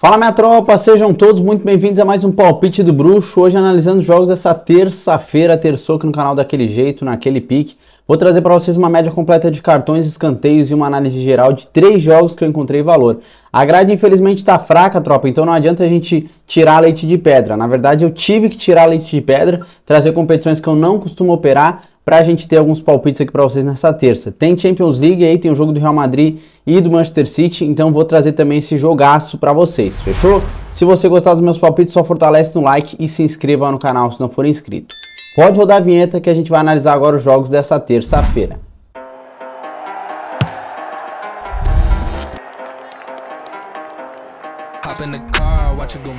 Fala minha tropa, sejam todos muito bem-vindos a mais um palpite do Bruxo. Hoje analisando jogos dessa terça-feira, terçou no canal daquele jeito, naquele pique. Vou trazer para vocês uma média completa de cartões, escanteios e uma análise geral de três jogos que eu encontrei valor. A grade infelizmente está fraca, tropa, então não adianta a gente tirar leite de pedra. Na verdade, eu tive que tirar leite de pedra, trazer competições que eu não costumo operar, para a gente ter alguns palpites aqui para vocês nessa terça. Tem Champions League aí, tem o jogo do Real Madrid e do Manchester City, então vou trazer também esse jogaço para vocês, fechou? Se você gostar dos meus palpites, só fortalece no like e se inscreva no canal se não for inscrito. Pode rodar a vinheta que a gente vai analisar agora os jogos dessa terça-feira. Hop in the car, watch it go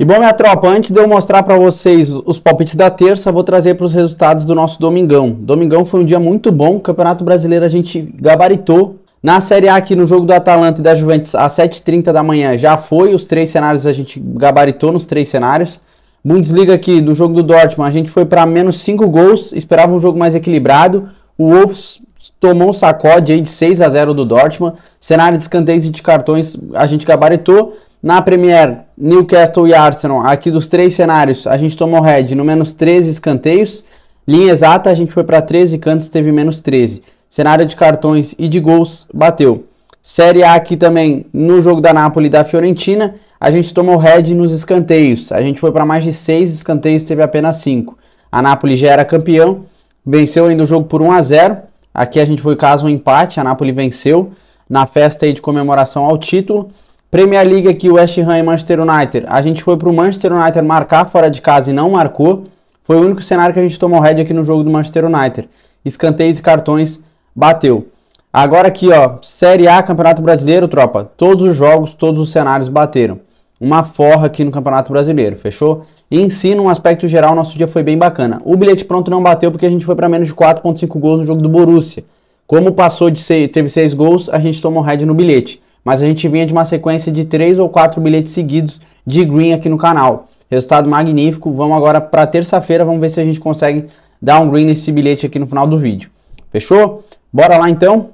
e bom, minha tropa, antes de eu mostrar para vocês os palpites da terça, vou trazer para os resultados do nosso domingão. Domingão foi um dia muito bom, o Campeonato Brasileiro a gente gabaritou. Na Série A aqui no jogo do Atalanta e da Juventus às 7h30 da manhã já foi, os três cenários a gente gabaritou nos três cenários. Bundesliga aqui no jogo do Dortmund, a gente foi para menos 5 gols, esperava um jogo mais equilibrado. O Wolves tomou um sacode aí de 6 a 0 do Dortmund. Cenário de escanteios e de cartões a gente gabaritou. Na Premier, Newcastle e Arsenal, aqui dos três cenários, a gente tomou red no menos 13 escanteios. Linha exata, a gente foi para 13 cantos, teve menos 13. Cenário de cartões e de gols, bateu. Série A aqui também, no jogo da Napoli e da Fiorentina, a gente tomou red nos escanteios. A gente foi para mais de 6 escanteios, teve apenas 5. A Napoli já era campeão, venceu ainda o jogo por 1 a 0. Aqui a gente foi caso um empate, a Napoli venceu na festa de comemoração ao título. Premier League aqui, West Ham e Manchester United. A gente foi pro Manchester United marcar fora de casa e não marcou. Foi o único cenário que a gente tomou head aqui no jogo do Manchester United. Escanteios e cartões, bateu. Agora aqui, ó, Série A, Campeonato Brasileiro, tropa. Todos os jogos, todos os cenários bateram. Uma forra aqui no Campeonato Brasileiro, fechou? E em si, num aspecto geral, nosso dia foi bem bacana. O bilhete pronto não bateu porque a gente foi para menos de 4.5 gols no jogo do Borussia. Como passou de ser, teve 6 gols, a gente tomou head no bilhete mas a gente vinha de uma sequência de três ou quatro bilhetes seguidos de green aqui no canal. Resultado magnífico. Vamos agora para terça-feira, vamos ver se a gente consegue dar um green nesse bilhete aqui no final do vídeo. Fechou? Bora lá então?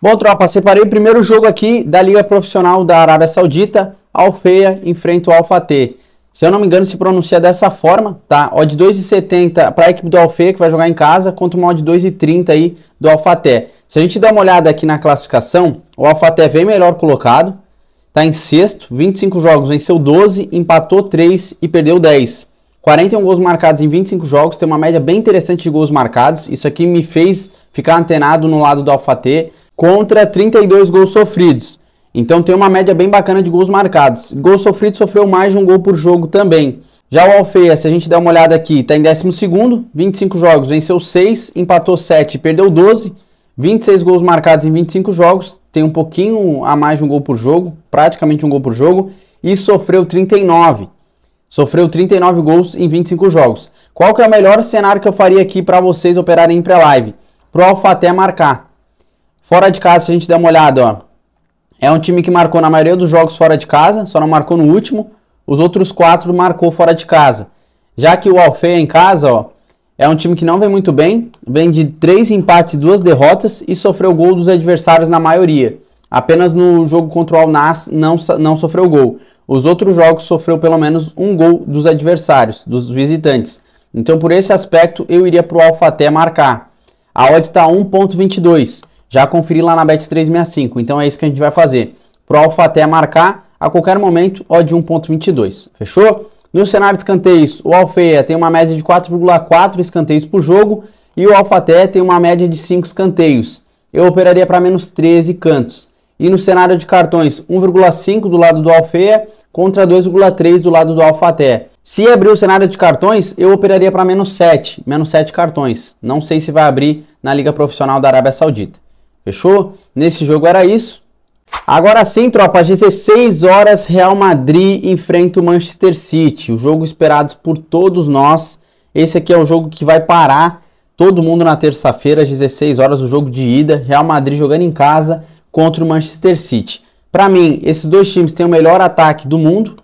Bom, tropa, separei o primeiro jogo aqui da Liga Profissional da Arábia Saudita. Alfeia enfrenta o T. Se eu não me engano, se pronuncia dessa forma, tá? Ó de 2,70 para a equipe do Alfeia, que vai jogar em casa, contra uma ó de 2,30 aí do T. Se a gente dá uma olhada aqui na classificação, o Alphaté vem melhor colocado, está em sexto, 25 jogos, venceu 12, empatou 3 e perdeu 10. 41 gols marcados em 25 jogos, tem uma média bem interessante de gols marcados. Isso aqui me fez ficar antenado no lado do T contra 32 gols sofridos. Então tem uma média bem bacana de gols marcados. Gol sofrido sofreu mais de um gol por jogo também. Já o Alfeia, se a gente der uma olhada aqui, está em 12, 25 jogos, venceu 6, empatou 7 perdeu 12. 26 gols marcados em 25 jogos, tem um pouquinho a mais de um gol por jogo, praticamente um gol por jogo, e sofreu 39. Sofreu 39 gols em 25 jogos. Qual que é o melhor cenário que eu faria aqui para vocês operarem em pré-live? Pro Alfaté marcar. Fora de casa, se a gente der uma olhada, ó. É um time que marcou na maioria dos jogos fora de casa, só não marcou no último. Os outros quatro marcou fora de casa. Já que o Alfeia é em casa, ó, é um time que não vem muito bem, vem de três empates e duas derrotas e sofreu gol dos adversários na maioria. Apenas no jogo contra o al não, não sofreu gol. Os outros jogos sofreu pelo menos um gol dos adversários, dos visitantes. Então por esse aspecto eu iria para o Alfaté marcar. A odd está 1.22, já conferi lá na Bet365, então é isso que a gente vai fazer. Pro Alphaté marcar a qualquer momento, odd 1.22, fechou? No cenário de escanteios, o Alfeia tem uma média de 4,4 escanteios por jogo e o Alfaté tem uma média de 5 escanteios. Eu operaria para menos 13 cantos. E no cenário de cartões, 1,5 do lado do Alfeia contra 2,3 do lado do Alfaté. Se abrir o cenário de cartões, eu operaria para menos 7, menos 7 cartões. Não sei se vai abrir na Liga Profissional da Arábia Saudita. Fechou? Nesse jogo era isso. Agora sim, tropa, às 16 horas, Real Madrid enfrenta o Manchester City. O jogo esperado por todos nós. Esse aqui é o jogo que vai parar todo mundo na terça-feira, às 16 horas, o jogo de ida. Real Madrid jogando em casa contra o Manchester City. Para mim, esses dois times têm o melhor ataque do mundo.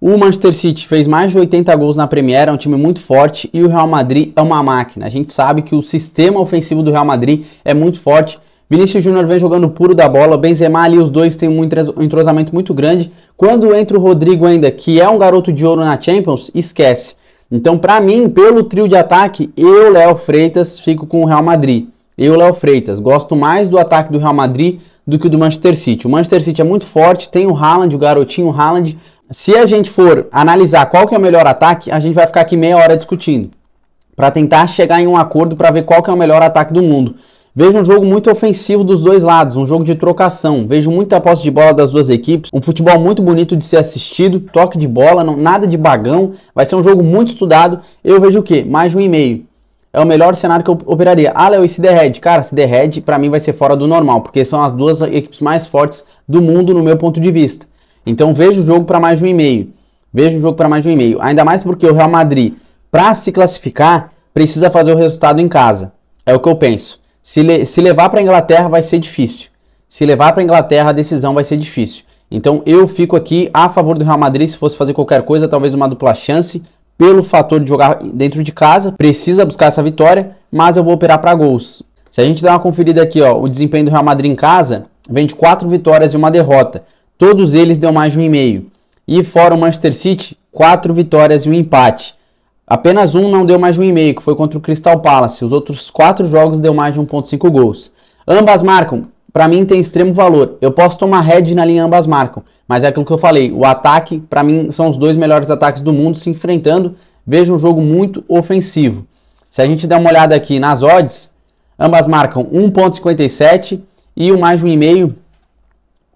O Manchester City fez mais de 80 gols na Premier, é um time muito forte e o Real Madrid é uma máquina. A gente sabe que o sistema ofensivo do Real Madrid é muito forte, Vinícius Júnior vem jogando puro da bola, Benzema ali, os dois têm um entrosamento muito grande. Quando entra o Rodrigo ainda, que é um garoto de ouro na Champions, esquece. Então, para mim, pelo trio de ataque, eu, Léo Freitas, fico com o Real Madrid. Eu, Léo Freitas, gosto mais do ataque do Real Madrid do que do Manchester City. O Manchester City é muito forte, tem o Haaland, o garotinho Haaland. Se a gente for analisar qual que é o melhor ataque, a gente vai ficar aqui meia hora discutindo para tentar chegar em um acordo para ver qual que é o melhor ataque do mundo. Vejo um jogo muito ofensivo dos dois lados, um jogo de trocação. Vejo muita posse de bola das duas equipes, um futebol muito bonito de ser assistido, toque de bola, não, nada de bagão. Vai ser um jogo muito estudado. Eu vejo o quê? Mais de um e meio. É o melhor cenário que eu operaria. Ah, Léo, e se der Cara, se der para mim vai ser fora do normal, porque são as duas equipes mais fortes do mundo no meu ponto de vista. Então vejo o jogo para mais de um e meio. Vejo o jogo para mais de um e meio. Ainda mais porque o Real Madrid, para se classificar, precisa fazer o resultado em casa. É o que eu penso. Se, le se levar para a Inglaterra vai ser difícil. Se levar para a Inglaterra a decisão vai ser difícil. Então eu fico aqui a favor do Real Madrid se fosse fazer qualquer coisa, talvez uma dupla chance, pelo fator de jogar dentro de casa, precisa buscar essa vitória, mas eu vou operar para gols. Se a gente der uma conferida aqui, ó, o desempenho do Real Madrid em casa, vem de quatro vitórias e uma derrota. Todos eles deu mais de um e meio. E fora o Manchester City, quatro vitórias e um empate. Apenas um não deu mais de um e meio, que foi contra o Crystal Palace. Os outros quatro jogos deu mais de 1.5 gols. Ambas marcam. Para mim tem extremo valor. Eu posso tomar head na linha ambas marcam, mas é aquilo que eu falei. O ataque, para mim, são os dois melhores ataques do mundo se enfrentando. Veja um jogo muito ofensivo. Se a gente der uma olhada aqui nas odds, ambas marcam 1.57 e o mais de um e meio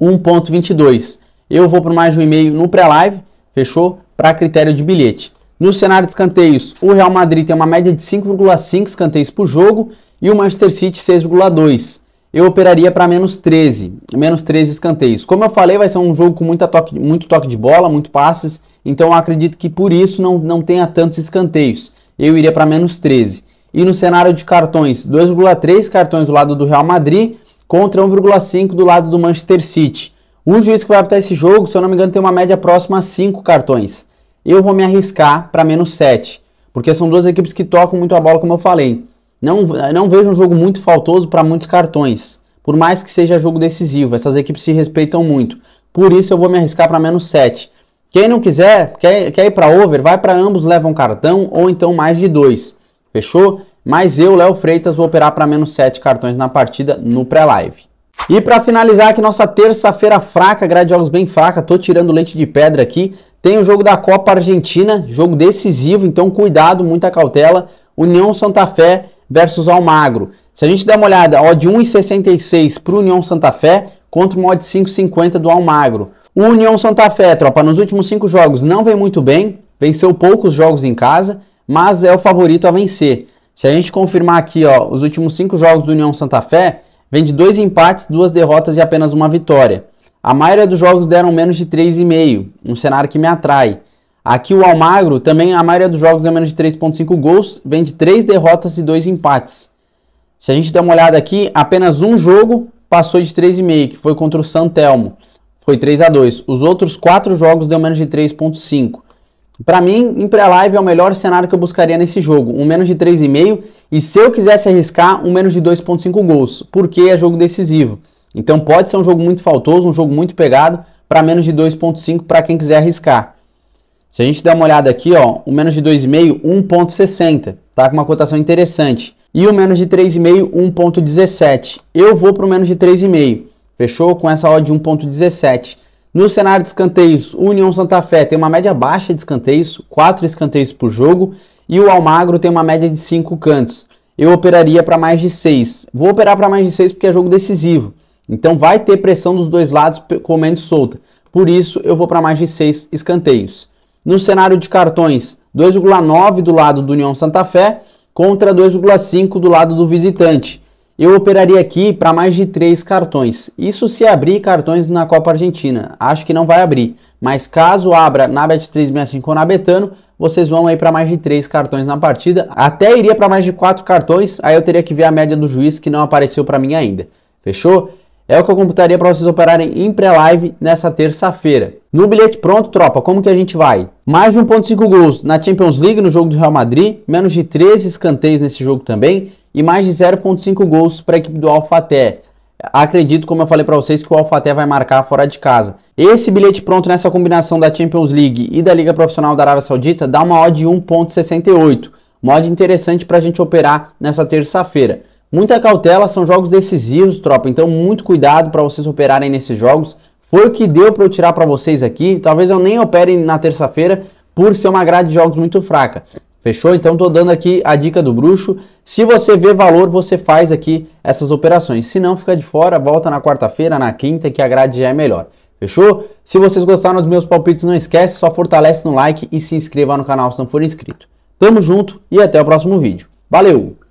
1.22. Eu vou para mais de um e meio no pré-live, fechou? Para critério de bilhete. No cenário de escanteios, o Real Madrid tem uma média de 5,5 escanteios por jogo e o Manchester City 6,2. Eu operaria para menos 13, menos 13 escanteios. Como eu falei, vai ser um jogo com muita toque, muito toque de bola, muito passes, então eu acredito que por isso não, não tenha tantos escanteios. Eu iria para menos 13. E no cenário de cartões, 2,3 cartões do lado do Real Madrid contra 1,5 do lado do Manchester City. O juiz que vai apitar esse jogo, se eu não me engano, tem uma média próxima a 5 cartões eu vou me arriscar para menos 7, porque são duas equipes que tocam muito a bola, como eu falei. Não, não vejo um jogo muito faltoso para muitos cartões, por mais que seja jogo decisivo, essas equipes se respeitam muito. Por isso eu vou me arriscar para menos 7. Quem não quiser, quer, quer ir para over, vai para ambos, leva um cartão ou então mais de dois. Fechou? Mas eu, Léo Freitas, vou operar para menos 7 cartões na partida no pré-live. E para finalizar aqui nossa terça-feira fraca, grade de jogos bem fraca, tô tirando leite de pedra aqui. Tem o jogo da Copa Argentina, jogo decisivo, então cuidado, muita cautela. União Santa Fé versus Almagro. Se a gente der uma olhada, ó de 1,66 para o União Santa Fé contra uma odd 5,50 do Almagro. O União Santa Fé, tropa, nos últimos cinco jogos não vem muito bem, venceu poucos jogos em casa, mas é o favorito a vencer. Se a gente confirmar aqui, ó, os últimos cinco jogos do União Santa Fé, vem de dois empates, duas derrotas e apenas uma vitória. A maioria dos jogos deram menos de 3,5, um cenário que me atrai. Aqui o Almagro também a maioria dos jogos deu menos de 3,5 gols, vem de 3 derrotas e 2 empates. Se a gente der uma olhada aqui, apenas um jogo passou de 3,5, que foi contra o Santelmo. Foi 3 a 2. Os outros 4 jogos deu menos de 3,5. Para mim, em pré-live é o melhor cenário que eu buscaria nesse jogo, um menos de 3,5 e se eu quisesse arriscar, um menos de 2,5 gols, porque é jogo decisivo. Então pode ser um jogo muito faltoso, um jogo muito pegado para menos de 2.5 para quem quiser arriscar. Se a gente der uma olhada aqui, ó, o menos de 2,5, 1.60, tá com uma cotação interessante. E o menos de 3,5, 1.17. Eu vou para o menos de 3,5. Fechou com essa odd de 1.17. No cenário de escanteios, União Santa Fé tem uma média baixa de escanteios, 4 escanteios por jogo, e o Almagro tem uma média de 5 cantos. Eu operaria para mais de 6. Vou operar para mais de 6 porque é jogo decisivo. Então vai ter pressão dos dois lados comendo solta. Por isso eu vou para mais de seis escanteios. No cenário de cartões, 2,9 do lado do União Santa Fé contra 2,5 do lado do visitante. Eu operaria aqui para mais de três cartões. Isso se abrir cartões na Copa Argentina. Acho que não vai abrir, mas caso abra na Bet365 ou na Betano, vocês vão aí para mais de três cartões na partida. Até iria para mais de quatro cartões, aí eu teria que ver a média do juiz que não apareceu para mim ainda. Fechou? É o que eu computaria para vocês operarem em pré-live nessa terça-feira. No bilhete pronto, tropa, como que a gente vai? Mais de 1.5 gols na Champions League no jogo do Real Madrid, menos de 13 escanteios nesse jogo também e mais de 0.5 gols para a equipe do Alphaté. Acredito, como eu falei para vocês, que o Alphaté vai marcar fora de casa. Esse bilhete pronto nessa combinação da Champions League e da Liga Profissional da Arábia Saudita dá uma odd de 1.68. Uma odd interessante para a gente operar nessa terça-feira. Muita cautela, são jogos decisivos, tropa, então muito cuidado para vocês operarem nesses jogos. Foi o que deu para eu tirar para vocês aqui, talvez eu nem opere na terça-feira por ser uma grade de jogos muito fraca. Fechou? Então estou dando aqui a dica do bruxo. Se você vê valor, você faz aqui essas operações. Se não, fica de fora, volta na quarta-feira, na quinta, que a grade já é melhor. Fechou? Se vocês gostaram dos meus palpites, não esquece, só fortalece no like e se inscreva no canal se não for inscrito. Tamo junto e até o próximo vídeo. Valeu!